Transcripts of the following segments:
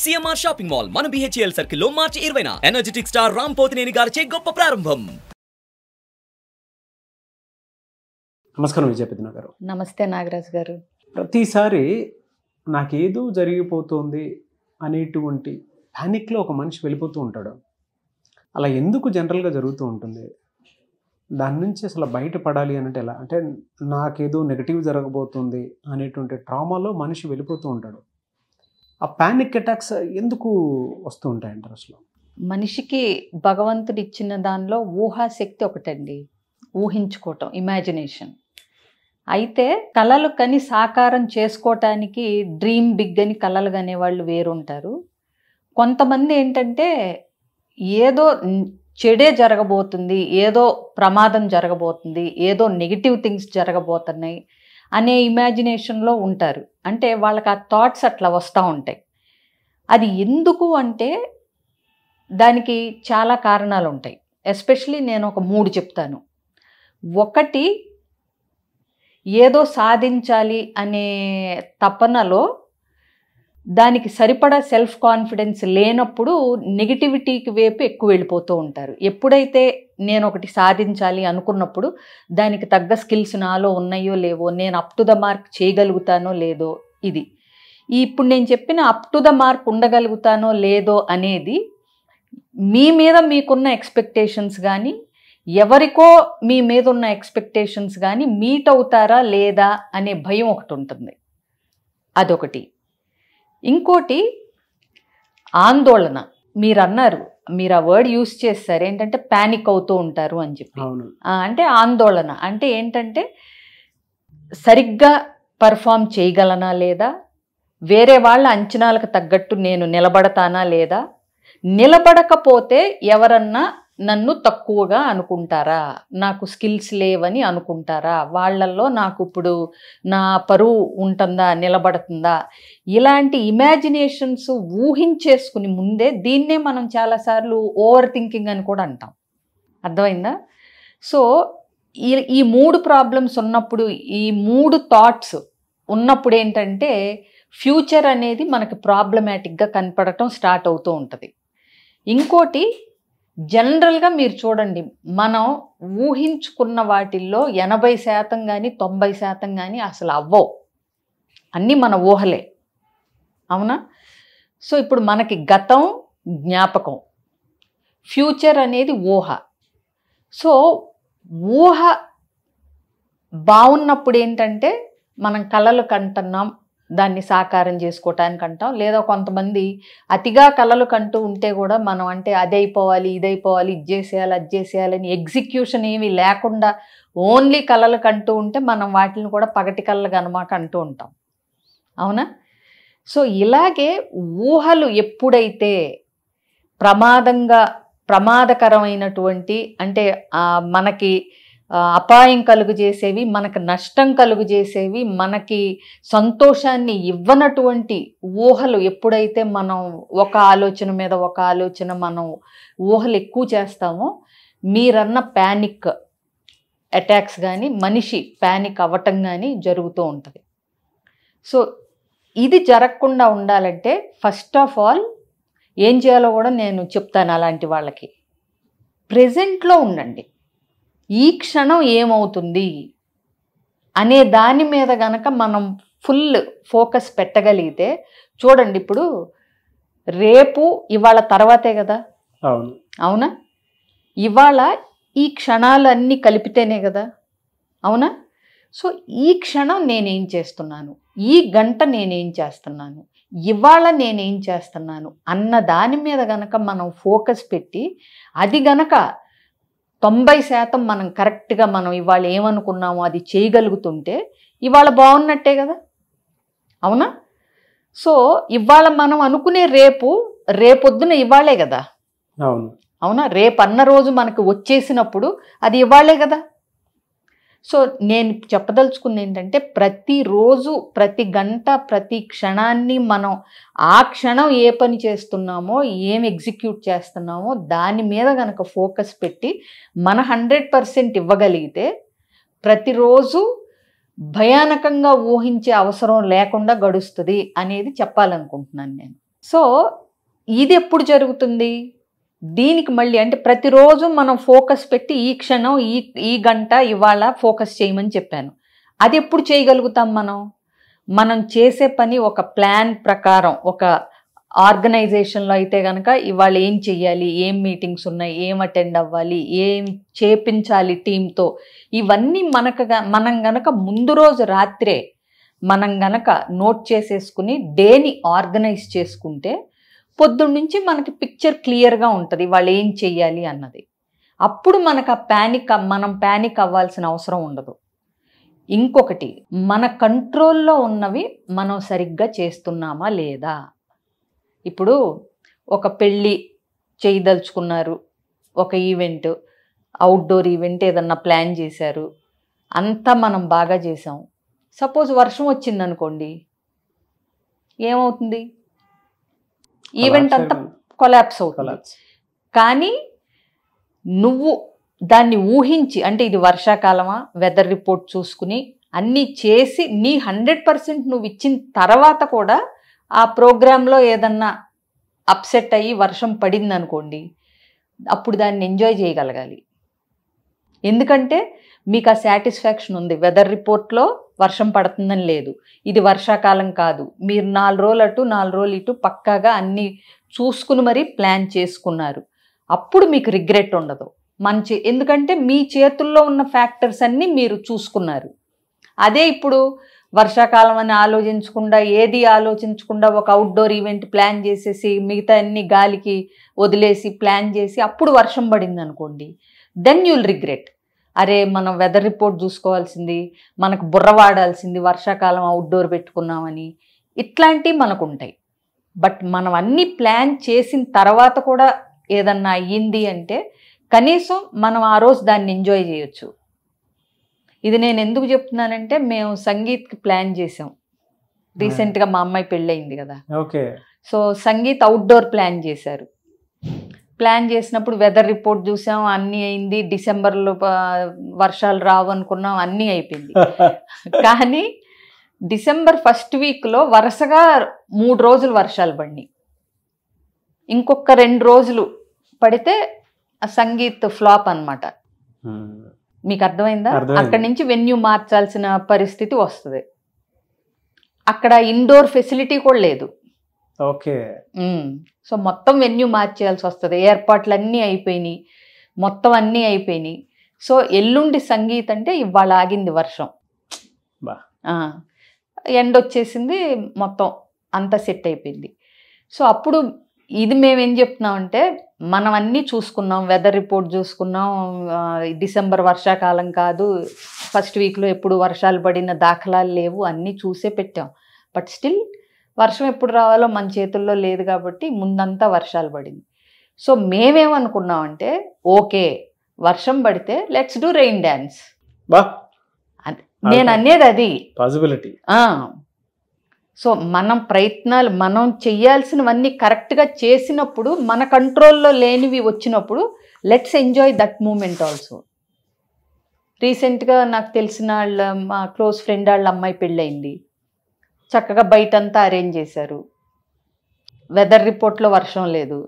CMR shopping mall మన BHEL లో మార్చి ఇరవైన ఎనర్జెటిక్ స్టార్ రామ్ పోతినేని గారిచే గొప్ప ప్రారంభం నమస్కారం విజయపతిన గారు నమస్తే నాగరాజ్ గారు ప్రతిసారి నాకేదో జరిగిపోతుంది అనేటువంటి ప్యానిక్లో ఒక మనిషి వెళ్ళిపోతూ ఉంటాడు అలా ఎందుకు జనరల్గా జరుగుతూ ఉంటుంది దాని నుంచి అసలు బయటపడాలి అన్నట్టు ఎలా అంటే నాకేదో నెగిటివ్ జరగబోతుంది అనేటువంటి ట్రామాలో మనిషి వెళ్ళిపోతూ ఉంటాడు ఆ పానిక్ అటాక్స్ ఎందుకు వస్తూ ఉంటాయి అసలు మనిషికి భగవంతుడు ఇచ్చిన దానిలో ఊహాశక్తి ఒకటండి ఊహించుకోవటం ఇమాజినేషన్ అయితే కళలు కని సాకారం చేసుకోవటానికి డ్రీమ్ బిగ్ అని కళలు కనే వాళ్ళు వేరుంటారు కొంతమంది ఏంటంటే ఏదో చెడే జరగబోతుంది ఏదో ప్రమాదం జరగబోతుంది ఏదో నెగిటివ్ థింగ్స్ జరగబోతున్నాయి అనే ఇమాజినేషన్లో ఉంటారు అంటే వాళ్ళకి ఆ థాట్స్ అట్లా వస్తూ ఉంటాయి అది ఎందుకు అంటే దానికి చాలా కారణాలు ఉంటాయి ఎస్పెషలీ నేను ఒక మూడు చెప్తాను ఒకటి ఏదో సాధించాలి అనే తపనలో దానికి సరిపడా సెల్ఫ్ కాన్ఫిడెన్స్ లేనప్పుడు నెగిటివిటీకి వైపు ఎక్కువ వెళ్ళిపోతూ ఉంటారు ఎప్పుడైతే నేను ఒకటి సాధించాలి అనుకున్నప్పుడు దానికి తగ్గ స్కిల్స్ నాలో ఉన్నాయో లేవో నేను అప్ టు ద మార్క్ చేయగలుగుతానో లేదో ఇది ఇప్పుడు నేను చెప్పిన అప్ టు ద మార్క్ ఉండగలుగుతానో లేదో అనేది మీ మీద మీకున్న ఎక్స్పెక్టేషన్స్ కానీ ఎవరికో మీ మీద ఉన్న ఎక్స్పెక్టేషన్స్ కానీ మీట్ అవుతారా లేదా అనే భయం ఒకటి ఉంటుంది అదొకటి ఇంకోటి ఆందోళన మీరు అన్నారు మీరు ఆ వర్డ్ యూస్ చేస్తారు ఏంటంటే ప్యానిక్ అవుతూ ఉంటారు అని చెప్పి అంటే ఆందోళన అంటే ఏంటంటే సరిగ్గా పర్ఫామ్ చేయగలనా లేదా వేరే వాళ్ళ అంచనాలకు తగ్గట్టు నేను నిలబడతానా లేదా నిలబడకపోతే ఎవరన్నా నన్ను తక్కువగా అనుకుంటారా నాకు స్కిల్స్ లేవని అనుకుంటారా వాళ్ళల్లో నాకు ఇప్పుడు నా పరువు ఉంటుందా నిలబడుతుందా ఇలాంటి ఇమాజినేషన్స్ ఊహించేసుకుని ముందే దీన్నే మనం చాలాసార్లు ఓవర్ థింకింగ్ అని కూడా అంటాం అర్థమైందా సో ఈ ఈ మూడు ప్రాబ్లమ్స్ ఉన్నప్పుడు ఈ మూడు థాట్స్ ఉన్నప్పుడు ఏంటంటే ఫ్యూచర్ అనేది మనకి ప్రాబ్లమాటిక్గా కనపడటం స్టార్ట్ అవుతూ ఉంటుంది ఇంకోటి జనరల్గా మీరు చూడండి మనం ఊహించుకున్న వాటిల్లో ఎనభై శాతం కానీ తొంభై శాతం కానీ అసలు అవ్వవు అన్నీ మన ఊహలే అవునా సో ఇప్పుడు మనకి గతం జ్ఞాపకం ఫ్యూచర్ అనేది ఊహ సో ఊహ బాగున్నప్పుడు ఏంటంటే మనం కళలు కంటున్నాం దాన్ని సాకారం చేసుకోవటానికి అంటాం లేదా కొంతమంది అతిగా కళలు కంటూ ఉంటే కూడా మనం అంటే అది అయిపోవాలి ఇది అయిపోవాలి ఇది చేసేయాలి అది చేసేయాలని ఎగ్జిక్యూషన్ ఏమి లేకుండా ఓన్లీ కళలు కంటూ ఉంటే మనం వాటిని కూడా పగటి కళ్ళ అనమాక అంటూ ఉంటాం అవునా సో ఇలాగే ఊహలు ఎప్పుడైతే ప్రమాదంగా ప్రమాదకరమైనటువంటి అంటే మనకి అపాయం కలుగు చేసేవి మనకు నష్టం కలుగు చేసేవి మనకి సంతోషాన్ని ఇవ్వనటువంటి ఊహలు ఎప్పుడైతే మనం ఒక ఆలోచన మీద ఒక ఆలోచన మనం ఊహలు ఎక్కువ చేస్తామో మీరన్న ప్యానిక్ అటాక్స్ కానీ మనిషి ప్యానిక్ అవ్వటం కానీ జరుగుతూ ఉంటుంది సో ఇది జరగకుండా ఉండాలంటే ఫస్ట్ ఆఫ్ ఆల్ ఏం చేయాలో కూడా నేను చెప్తాను అలాంటి వాళ్ళకి ప్రజెంట్లో ఉండండి ఈ క్షణం ఏమవుతుంది అనే దాని మీద గనక మనం ఫుల్ ఫోకస్ పెట్టగలిగితే చూడండి ఇప్పుడు రేపు ఇవాళ తర్వాతే కదా అవునా ఇవాళ ఈ క్షణాలన్నీ కలిపితేనే కదా అవునా సో ఈ క్షణం నేనేం చేస్తున్నాను ఈ గంట నేనేం చేస్తున్నాను ఇవాళ నేనేం చేస్తున్నాను అన్న దాని మీద గనక మనం ఫోకస్ పెట్టి అది గనక తొంభై శాతం మనం కరెక్ట్గా మనం ఇవాళ ఏమనుకున్నామో అది చేయగలుగుతుంటే ఇవాళ బాగున్నట్టే కదా అవునా సో ఇవాళ మనం అనుకునే రేపు రేపొద్దున ఇవ్వాలే కదా అవును అవునా అన్న రోజు మనకు వచ్చేసినప్పుడు అది ఇవ్వాలే కదా సో నేను చెప్పదలుచుకుంది ఏంటంటే ప్రతిరోజు ప్రతి గంట ప్రతి క్షణాన్ని మనం ఆ క్షణం ఏ పని చేస్తున్నామో ఏం ఎగ్జిక్యూట్ చేస్తున్నామో దాని మీద కనుక ఫోకస్ పెట్టి మన హండ్రెడ్ పర్సెంట్ ఇవ్వగలిగితే ప్రతిరోజు భయానకంగా ఊహించే అవసరం లేకుండా గడుస్తుంది అనేది చెప్పాలనుకుంటున్నాను నేను సో ఇది ఎప్పుడు జరుగుతుంది దీనికి మళ్ళీ అంటే ప్రతిరోజు మనం ఫోకస్ పెట్టి ఈ క్షణం ఈ ఈ గంట ఇవాళ ఫోకస్ చేయమని చెప్పాను అది ఎప్పుడు చేయగలుగుతాం మనం మనం చేసే పని ఒక ప్లాన్ ప్రకారం ఒక ఆర్గనైజేషన్లో అయితే కనుక ఇవాళ ఏం చెయ్యాలి ఏం మీటింగ్స్ ఉన్నాయి ఏం అటెండ్ అవ్వాలి ఏం చేపించాలి టీంతో ఇవన్నీ మనకు మనం గనక ముందు రోజు రాత్రే మనం గనక నోట్ చేసేసుకుని డేని ఆర్గనైజ్ చేసుకుంటే పొద్దున్నుంచి మనకి పిక్చర్ క్లియర్గా ఉంటుంది వాళ్ళు ఏం చెయ్యాలి అన్నది అప్పుడు మనకు ఆ ప్యానిక్ మనం ప్యానిక్ అవ్వాల్సిన అవసరం ఉండదు ఇంకొకటి మన కంట్రోల్లో ఉన్నవి మనం సరిగ్గా చేస్తున్నామా లేదా ఇప్పుడు ఒక పెళ్ళి చేయదలుచుకున్నారు ఒక ఈవెంట్ అవుట్డోర్ ఈవెంట్ ఏదన్నా ప్లాన్ చేశారు అంతా మనం బాగా చేసాం సపోజ్ వర్షం వచ్చిందనుకోండి ఏమవుతుంది ఈవెంట్ అంతా కొలాప్స్ అవుతుంది కానీ నువ్వు దాన్ని ఊహించి అంటే ఇది వర్షాకాలమా వెదర్ రిపోర్ట్ చూసుకుని అన్నీ చేసి నీ హండ్రెడ్ పర్సెంట్ నువ్వు ఇచ్చిన తర్వాత కూడా ఆ ప్రోగ్రాంలో ఏదన్నా అప్సెట్ అయ్యి వర్షం పడింది అనుకోండి అప్పుడు దాన్ని ఎంజాయ్ చేయగలగాలి ఎందుకంటే మీకు ఆ సాటిస్ఫాక్షన్ ఉంది వెదర్ రిపోర్ట్లో వర్షం పడుతుందని లేదు ఇది వర్షాకాలం కాదు మీరు నాలుగు రోజులు అటు నాలుగు రోజులు ఇటు పక్కాగా అన్నీ చూసుకుని మరీ ప్లాన్ చేసుకున్నారు అప్పుడు మీకు రిగ్రెట్ ఉండదు మంచి ఎందుకంటే మీ చేతుల్లో ఉన్న ఫ్యాక్టర్స్ అన్నీ మీరు చూసుకున్నారు అదే ఇప్పుడు వర్షాకాలం అని ఆలోచించకుండా ఏది ఆలోచించకుండా ఒక అవుట్డోర్ ఈవెంట్ ప్లాన్ చేసేసి మిగతా అన్ని గాలికి వదిలేసి ప్లాన్ చేసి అప్పుడు వర్షం పడింది అనుకోండి దెన్ యుల్ రిగ్రెట్ అరే మనం వెదర్ రిపోర్ట్ చూసుకోవాల్సింది మనకు బుర్ర వాడాల్సింది వర్షాకాలం అవుట్డోర్ పెట్టుకున్నామని ఇట్లాంటివి మనకు ఉంటాయి బట్ మనం అన్నీ ప్లాన్ చేసిన తర్వాత కూడా ఏదన్నా అయ్యింది అంటే కనీసం మనం ఆ రోజు దాన్ని ఎంజాయ్ చేయొచ్చు ఇది నేను ఎందుకు చెప్తున్నానంటే మేము సంగీత్కి ప్లాన్ చేసాం రీసెంట్గా మా అమ్మాయి పెళ్ళయింది కదా okay so sangeet outdoor plan చేశారు ప్లాన్ చేసినప్పుడు వెదర్ రిపోర్ట్ చూసాం అన్నీ అయింది డిసెంబర్లో వర్షాలు రావు అనుకున్నాం అన్నీ అయిపోయింది కానీ డిసెంబర్ ఫస్ట్ వీక్లో వరుసగా మూడు రోజులు వర్షాలు పడినాయి ఇంకొక రెండు రోజులు పడితే సంగీత్ ఫ్లాప్ అనమాట మీకు అర్థమైందా అక్కడి నుంచి వెన్యూ మార్చాల్సిన పరిస్థితి వస్తుంది అక్కడ ఇండోర్ ఫెసిలిటీ కూడా లేదు ఓకే సో మొత్తం వెన్యూ మార్చేయాల్సి వస్తుంది ఏర్పాట్లు అన్నీ అయిపోయినాయి మొత్తం అన్నీ అయిపోయినాయి సో ఎల్లుండి సంగీత్ అంటే ఇవాళ ఆగింది వర్షం ఎండ్ వచ్చేసింది మొత్తం అంతా సెట్ అయిపోయింది సో అప్పుడు ఇది మేము ఏం చెప్తున్నామంటే మనం అన్నీ చూసుకున్నాం వెదర్ రిపోర్ట్ చూసుకున్నాం డిసెంబర్ వర్షాకాలం కాదు ఫస్ట్ వీక్లో ఎప్పుడు వర్షాలు పడిన దాఖలాలు లేవు అన్నీ చూసే పెట్టాం బట్ స్టిల్ వర్షం ఎప్పుడు రావాలో మన చేతుల్లో లేదు కాబట్టి ముందంతా వర్షాలు పడింది సో మేమేమనుకున్నామంటే ఓకే వర్షం పడితే లెట్స్ డూ రెయిన్ డ్యాన్స్ నేను అనేది అది పాసిబిలిటీ సో మనం ప్రయత్నాలు మనం చేయాల్సినవన్నీ కరెక్ట్గా చేసినప్పుడు మన కంట్రోల్లో లేనివి వచ్చినప్పుడు let's enjoy that moment also రీసెంట్గా నాకు తెలిసిన వాళ్ళ మా క్లోజ్ ఫ్రెండ్ వాళ్ళ అమ్మాయి పెళ్ళయింది చక్కగా బయటంతా అరేంజ్ చేశారు వెదర్ రిపోర్ట్లో వర్షం లేదు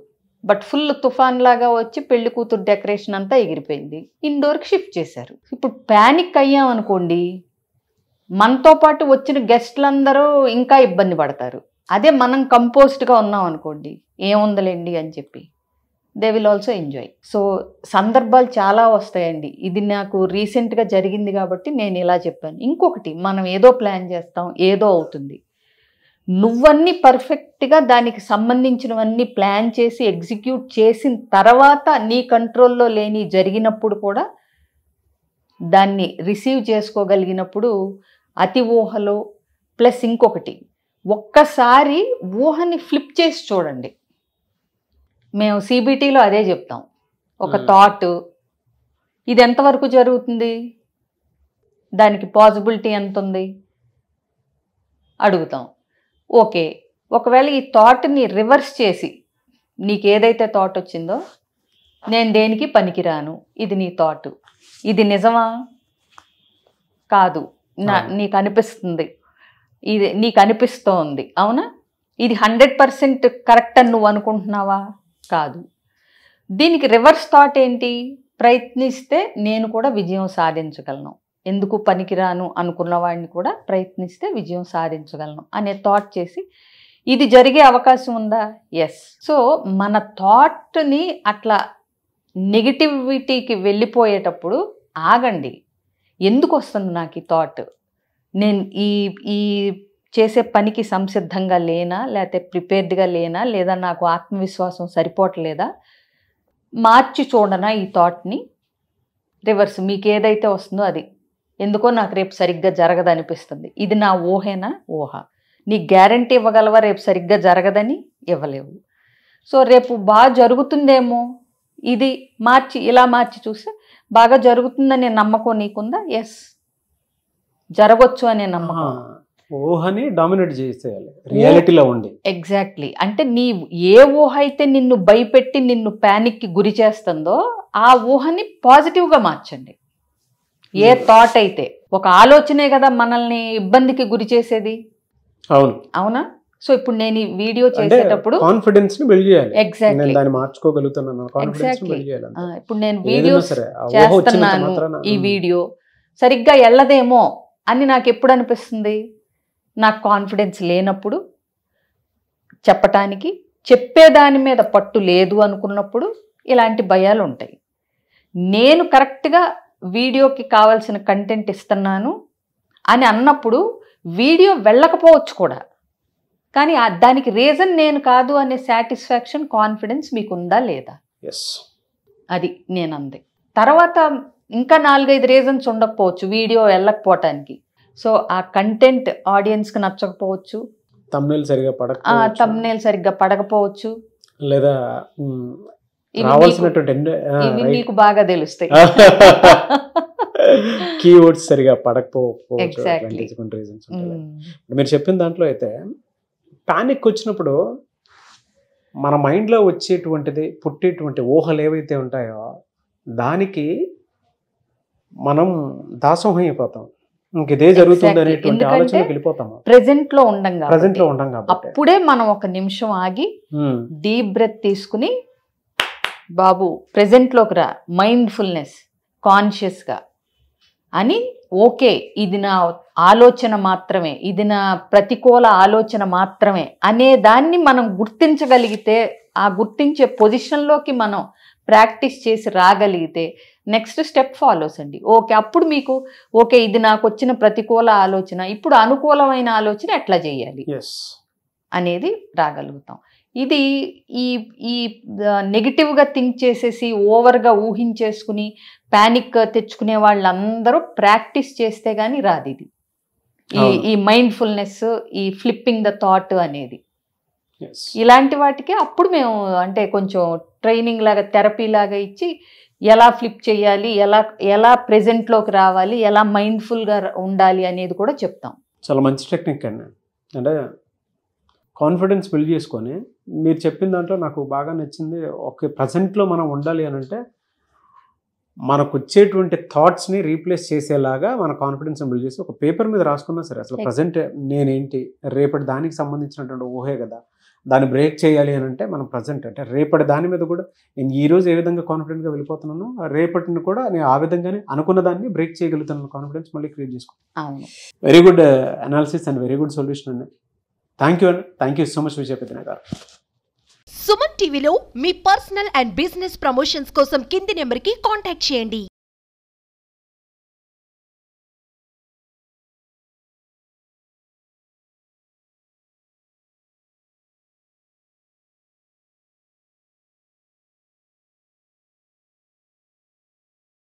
బట్ ఫుల్ తుఫాన్ లాగా వచ్చి పెళ్లి కూతురు డెకరేషన్ అంతా ఎగిరిపోయింది ఇండోర్కి షిఫ్ట్ చేశారు ఇప్పుడు ప్యానిక్ అనుకోండి మనతో పాటు వచ్చిన గెస్ట్లందరూ ఇంకా ఇబ్బంది పడతారు అదే మనం కంపోస్ట్గా ఉన్నాం అనుకోండి ఏముందలేండి అని చెప్పి they will also enjoy so సందర్భాలు చాలా వస్తాయండి ఇది నాకు రీసెంట్గా జరిగింది కాబట్టి నేను ఇలా చెప్పాను ఇంకొకటి మనం ఏదో ప్లాన్ చేస్తాం ఏదో అవుతుంది నువ్వన్నీ పర్ఫెక్ట్గా దానికి సంబంధించినవన్నీ ప్లాన్ చేసి ఎగ్జిక్యూట్ చేసిన తర్వాత నీ కంట్రోల్లో లేని జరిగినప్పుడు కూడా దాన్ని రిసీవ్ చేసుకోగలిగినప్పుడు అతి ఊహలో ప్లస్ ఇంకొకటి ఒక్కసారి ఊహని ఫ్లిప్ చేసి చూడండి మేము సిబిటీలో అదే చెప్తాం ఒక థాట్ ఇది ఎంతవరకు జరుగుతుంది దానికి పాసిబిలిటీ ఎంత ఉంది అడుగుతాం ఓకే ఒకవేళ ఈ థాట్ని రివర్స్ చేసి నీకు ఏదైతే థాట్ వచ్చిందో నేను దేనికి పనికిరాను ఇది నీ థాట్ ఇది నిజమా కాదు నా నీకు అనిపిస్తుంది ఇది నీకు అనిపిస్తోంది అవునా ఇది హండ్రెడ్ పర్సెంట్ కరెక్ట్ అని నువ్వు అనుకుంటున్నావా కాదు దీనికి రివర్స్ థాట్ ఏంటి ప్రయత్నిస్తే నేను కూడా విజయం సాధించగలను ఎందుకు పనికిరాను అనుకున్న వాడిని కూడా ప్రయత్నిస్తే విజయం సాధించగలను అనే థాట్ చేసి ఇది జరిగే అవకాశం ఉందా ఎస్ సో మన థాట్ని అట్లా నెగిటివిటీకి వెళ్ళిపోయేటప్పుడు ఆగండి ఎందుకు వస్తుంది నాకు ఈ థాట్ నేను ఈ ఈ చేసే పనికి సంసిద్ధంగా లేనా లేకపోతే ప్రిపేర్డ్గా లేనా లేదా నాకు ఆత్మవిశ్వాసం సరిపోవట్లేదా మార్చి చూడనా ఈ థాట్ని రివర్స్ మీకు ఏదైతే వస్తుందో అది ఎందుకో నాకు రేపు సరిగ్గా జరగదనిపిస్తుంది ఇది నా ఊహేనా ఊహ నీ గ్యారంటీ ఇవ్వగలవా రేపు సరిగ్గా జరగదని ఇవ్వలేవు సో రేపు బాగా జరుగుతుందేమో ఇది మార్చి ఇలా మార్చి చూస్తే బాగా జరుగుతుందనే నమ్మకం నీకుందా ఎస్ జరగచ్చు అనే నమ్మకం ఊహని డామినేట్ చేసేయాలి రియాలిటీలో ఉండి ఎగ్జాక్ట్లీ అంటే నీ ఏ ఊహ అయితే నిన్ను భయపెట్టి నిన్ను ప్యానిక్ కి గురి చేస్తుందో ఆ ఊహని పాజిటివ్ గా మార్చండి ఏ థాట్ hmm. అయితే ఒక ఆలోచనే కదా మనల్ని ఇబ్బందికి గురి చేసేది అవును అవునా సో ఇప్పుడు నేను ఈ వీడియో చేసేటప్పుడు కాన్ఫిడెన్స్ ని బిల్డ్ చేయాలి ఎగ్జాక్ట్లీ నేను దాన్ని మార్చుకోగలుగుతున్నాను కాన్ఫిడెన్స్ ని బిల్డ్ చేయాలి ఇప్పుడు నేను వీడియో చేస్తున్నాను ఈ వీడియో సరిగ్గా వెళ్ళదేమో అని నాకు ఎప్పుడు అనిపిస్తుంది నాకు కాన్ఫిడెన్స్ లేనప్పుడు చెప్పటానికి చెప్పేదాని మీద పట్టు లేదు అనుకున్నప్పుడు ఇలాంటి భయాలు ఉంటాయి నేను కరెక్ట్గా వీడియోకి కావాల్సిన కంటెంట్ ఇస్తున్నాను అని అన్నప్పుడు వీడియో వెళ్ళకపోవచ్చు కూడా కానీ దానికి రీజన్ నేను కాదు అనే సాటిస్ఫాక్షన్ కాన్ఫిడెన్స్ మీకుందా లేదా అది నేను అంది తర్వాత ఇంకా నాలుగైదు రీజన్స్ ఉండకపోవచ్చు వీడియో వెళ్ళకపోవటానికి సో ఆ కంటెంట్ ఆడియన్స్కి నచ్చకపోవచ్చు తమ్నేల్ సరిగా పడక తమ్నేల్ సరిగ్గా పడకపోవచ్చు లేదా మీకు బాగా తెలుస్తాయి కీవర్డ్స్ సరిగా పడకపోవచ్చు రీజన్స్ మీరు చెప్పిన దాంట్లో అయితే పానిక్ వచ్చినప్పుడు మన మైండ్లో వచ్చేటువంటిది పుట్టేటువంటి ఊహలు ఏవైతే ఉంటాయో దానికి మనం దాసోహం అయిపోతాం ఇదే జరుగుతుంది అనేటువంటి ఆలోచనకి వెళ్ళిపోతాము ప్రెసెంట్ లో ఉండంగా ప్రెసెంట్ లో ఉండంగా అప్పుడే మనం ఒక నిమిషం ఆగి డీప్ hmm. బ్రెత్ తీసుకుని బాబు ప్రెసెంట్ లోకి రా మైండ్ఫుల్నెస్ గా అని ఓకే ఇది నా ఆలోచన మాత్రమే ఇది నా ప్రతికూల ఆలోచన మాత్రమే అనే దాన్ని మనం గుర్తించగలిగితే ఆ గుర్తించే పొజిషన్లోకి మనం ప్రాక్టీస్ చేసి రాగలిగితే నెక్స్ట్ స్టెప్ ఫాలోస్ అండి ఓకే అప్పుడు మీకు ఓకే ఇది నాకు వచ్చిన ప్రతికూల ఆలోచన ఇప్పుడు అనుకూలమైన ఆలోచన ఎట్లా చేయాలి అనేది రాగలుగుతాం ఇది ఈ ఈ నెగిటివ్గా థింక్ చేసేసి ఓవర్గా ఊహించేసుకుని ప్యానిక్ తెచ్చుకునే వాళ్ళందరూ ప్రాక్టీస్ చేస్తే కానీ రాదు ఇది ఈ ఈ మైండ్ఫుల్నెస్ ఈ ఫ్లిప్పింగ్ ద థాట్ అనేది ఇలాంటి వాటికి అప్పుడు మేము అంటే కొంచెం ట్రైనింగ్ లాగా థెరపీ లాగా ఇచ్చి ఎలా ఫ్లిప్ చేయాలి ఎలా ఎలా ప్రెజెంట్లోకి రావాలి ఎలా మైండ్ఫుల్గా ఉండాలి అనేది కూడా చెప్తాం చాలా మంచి టెక్నిక్ అండి అంటే కాన్ఫిడెన్స్ బిల్డ్ చేసుకొని మీరు చెప్పిన దాంట్లో నాకు బాగా నచ్చింది ఒక ప్రజెంట్లో మనం ఉండాలి అని అంటే మనకు వచ్చేటువంటి థాట్స్ని రీప్లేస్ చేసేలాగా మన కాన్ఫిడెన్స్ బిల్డ్ చేసి ఒక పేపర్ మీద రాసుకున్నా సరే అసలు ప్రజెంట్ నేనేంటి రేపటి దానికి సంబంధించినటువంటి ఊహే కదా దాన్ని బ్రేక్ చేయాలి అని అంటే మనం ప్రజెంట్ అంటే రేపటి దాని మీద కూడా నేను ఈరోజు ఏ విధంగా కాన్ఫిడెంట్గా వెళ్ళిపోతున్నానో రేపటిని కూడా నేను ఆ విధంగానే అనుకున్న దాన్ని బ్రేక్ చేయగలుగుతాను కాన్ఫిడెన్స్ మళ్ళీ క్రియేట్ చేసుకుంటాను very good analysis and very good solution అండి థ్యాంక్ యూ అండి థ్యాంక్ యూ సో మచ్ విజయపతిన గారు సుమన్ టీవీలో మీ పర్సనల్ అండ్ బిజినెస్ ప్రమోషన్స్ కోసం కింది నెంబర్కి కాంటాక్ట్ చేయండి